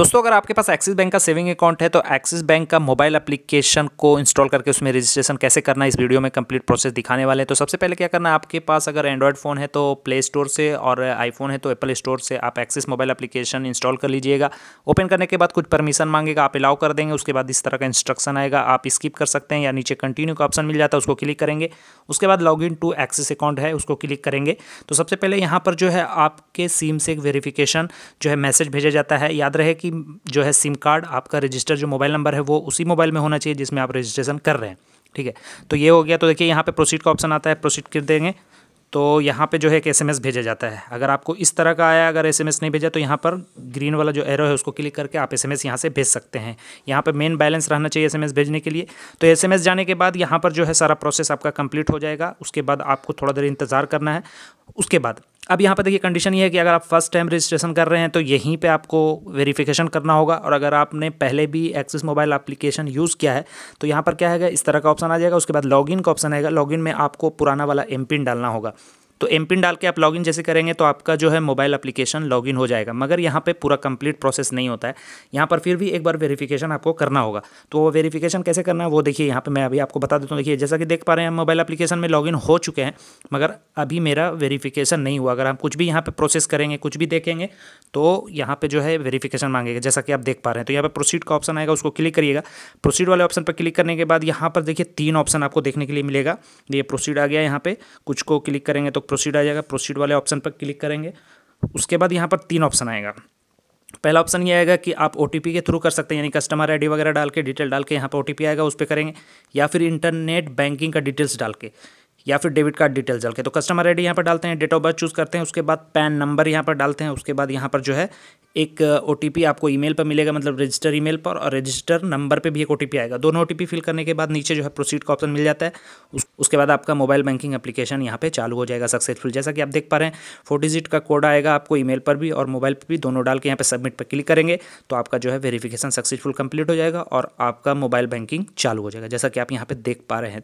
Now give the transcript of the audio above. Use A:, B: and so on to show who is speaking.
A: दोस्तों अगर आपके पास एक्सिस बैंक का सेविंग अकाउंट है तो एक्सिस बैंक का मोबाइल एप्लीकेशन को इंस्टॉल करके उसमें रजिस्ट्रेशन कैसे करना है इस वीडियो में कंप्लीट प्रोसेस दिखाने वाले हैं तो सबसे पहले क्या करना है आपके पास अगर एंड्रॉइड फ़ोन है तो प्ले स्टोर से और आईफोन है तो एप्पल स्टोर से आप एक्सिस मोबाइल एप्लीकेशन इंस्टॉल कर लीजिएगा ओपन करने के बाद कुछ परमिशन मांगेगा आप अलाउ कर देंगे उसके बाद इस तरह का इंस्ट्रक्शन आएगा आप स्किप कर सकते हैं या नीचे कंटिन्यू का ऑप्शन मिल जाता है उसको क्लिक करेंगे उसके बाद log in to Axis account है उसको क्लिक करेंगे तो सबसे पहले यहाँ पर जो है आपके सिम से एक वेरीफिकेशन जो है मैसेज भेजा जाता है याद रहे कि आपकी जो है सिम कार्ड आपका रजिस्टर जो मोबाइल नंबर है वो उसी मोबाइल में होना चाहिए जिसमें आप रजिस्ट्रेशन कर रहे हैं ठीक है तो ये हो गया तो देखिए यहाँ पे प्रोसीड का ऑप्शन आता है प्रोसीड कर देंगे तो यहाँ पे जो है एक एसएमएस भेजा जाता है अगर आपको इस तरह का आया अगर एसएमएस नहीं भेजा तो यहाँ पर ग्रीन वाला जो एरो है उसको क्लिक करके आप एसएमएस यहाँ से भेज सकते हैं यहाँ पे मेन बैलेंस रहना चाहिए एसएमएस भेजने के लिए तो एसएमएस जाने के बाद यहाँ पर जो है सारा प्रोसेस आपका कंप्लीट हो जाएगा उसके बाद आपको थोड़ा देर इंतज़ार करना है उसके बाद अब यहाँ पर देखिए कंडीशन ये है कि अगर आप फर्स्ट टाइम रजिस्ट्रेशन कर रहे हैं तो यहीं पे आपको वेरिफिकेशन करना होगा और अगर आपने पहले भी एक्सिस मोबाइल एप्लीकेशन यूज़ किया है तो यहाँ पर क्या है इस तरह का ऑप्शन आ जाएगा उसके बाद लॉगिन का ऑप्शन आएगा लॉगिन में आपको पुराना वाला एम डालना होगा तो एम पिन डाल के आप लॉगिन जैसे करेंगे तो आपका जो है मोबाइल एप्लीकेशन लॉगिन हो जाएगा मगर यहाँ पे पूरा कंप्लीट प्रोसेस नहीं होता है यहाँ पर फिर भी एक बार वेरिफिकेशन आपको करना होगा तो वो वेरिफिकेशन कैसे करना है वो देखिए यहाँ पे मैं अभी आपको बता देता हूँ देखिए जैसा कि देख पा रहे हैं मोबाइल एप्लीकेशन में लॉगिन हो चुके हैं मगर अभी मेरा वेरिफिकेशन नहीं हुआ अगर हम कुछ भी यहाँ पे प्रोसेस करेंगे कुछ भी देखेंगे तो यहाँ पे जो है वेरिफिकेशन मांगेगा जैसा कि आप देख पा रहे हैं तो यहाँ पे प्रोसीड का ऑप्शन आएगा उसको क्लिक करिएगा प्रोसीड वाले ऑप्शन पर क्लिक करने के बाद यहाँ पर देखिए तीन ऑप्शन आपको देखने के लिए मिलेगा ये प्रोसीड आ गया यहाँ पर कुछ को क्लिक करेंगे तो प्रोसीड आ जाएगा प्रोसीड वाले ऑप्शन पर क्लिक करेंगे उसके बाद यहाँ पर तीन ऑप्शन आएगा पहला ऑप्शन ये आएगा कि आप ओ के थ्रू कर सकते हैं यानी कस्टमर आईडी वगैरह डाल के डिटेल डाल के यहाँ पर ओ आएगा उस पर करेंगे या फिर इंटरनेट बैंकिंग का डिटेल्स डाल के या फिर डेबिट कार्ड डिटेल्स डाल के तो कस्टमर आईडी यहाँ पर डालते हैं डेट ऑफ बर्थ चूज़ करते हैं उसके बाद पैन नंबर यहाँ पर डालते हैं उसके बाद यहाँ पर जो है एक ओ uh, आपको ईमेल पर मिलेगा मतलब रजिस्टर ईमेल पर और रजिस्टर नंबर पे भी एक ओ आएगा दोनों ओ फिल करने के बाद नीचे जो है प्रोसीड का ऑप्शन मिल जाता है उस, उसके बाद आपका मोबाइल बैंकिंग एप्लीकेशन यहाँ पे चालू हो जाएगा सक्सेसफुल जैसा कि आप देख पा रहे हैं फोर डिजिट का कोड आएगा आपको मेल पर भी और मोबाइल पर भी दोनों डाल के यहाँ पर सबमिट पर क्लिक करेंगे तो आपका जो है वेरीफिकेशन सक्सेसफुल कंप्लीट हो जाएगा और आपका मोबाइल बैंकिंग चालू हो जाएगा जैसा कि आप यहाँ पर देख पा रहे हैं